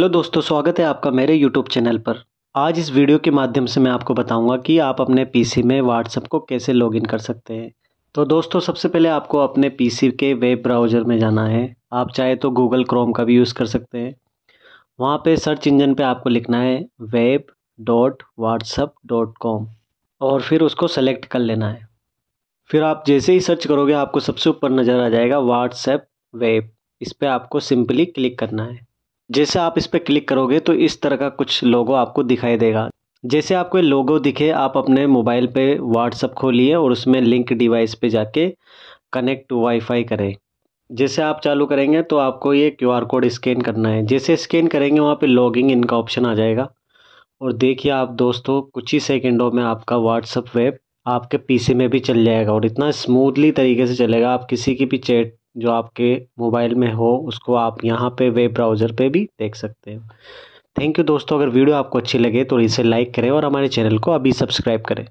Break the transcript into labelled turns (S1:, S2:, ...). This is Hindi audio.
S1: हेलो दोस्तों स्वागत है आपका मेरे यूट्यूब चैनल पर आज इस वीडियो के माध्यम से मैं आपको बताऊंगा कि आप अपने पीसी में व्हाट्सएप को कैसे लॉगिन कर सकते हैं तो दोस्तों सबसे पहले आपको अपने पीसी के वेब ब्राउज़र में जाना है आप चाहे तो गूगल क्रोम का भी यूज़ कर सकते हैं वहाँ पे सर्च इंजन पे आपको लिखना है web dot WhatsApp dot com और फिर उसको सेलेक्ट कर लेना है फिर आप जैसे ही सर्च करोगे आपको सबसे ऊपर नज़र आ जाएगा व्हाट्सएप वेब इस पर आपको सिंपली क्लिक करना है जैसे आप इस पर क्लिक करोगे तो इस तरह का कुछ लोगो आपको दिखाई देगा जैसे आपको लोगो दिखे आप अपने मोबाइल पे व्हाट्सअप खोलिए और उसमें लिंक डिवाइस पे जाके कनेक्ट वाईफाई करें जैसे आप चालू करेंगे तो आपको ये क्यूआर कोड स्कैन करना है जैसे स्कैन करेंगे वहाँ पे लॉगिंग इनका ऑप्शन आ जाएगा और देखिए आप दोस्तों कुछ ही सेकेंडों में आपका व्हाट्सअप वेब आपके पी में भी चल जाएगा और इतना स्मूथली तरीके से चलेगा आप किसी की भी चैट जो आपके मोबाइल में हो उसको आप यहाँ पे वेब ब्राउज़र पे भी देख सकते हो थैंक यू दोस्तों अगर वीडियो आपको अच्छी लगे तो इसे लाइक करें और हमारे चैनल को अभी सब्सक्राइब करें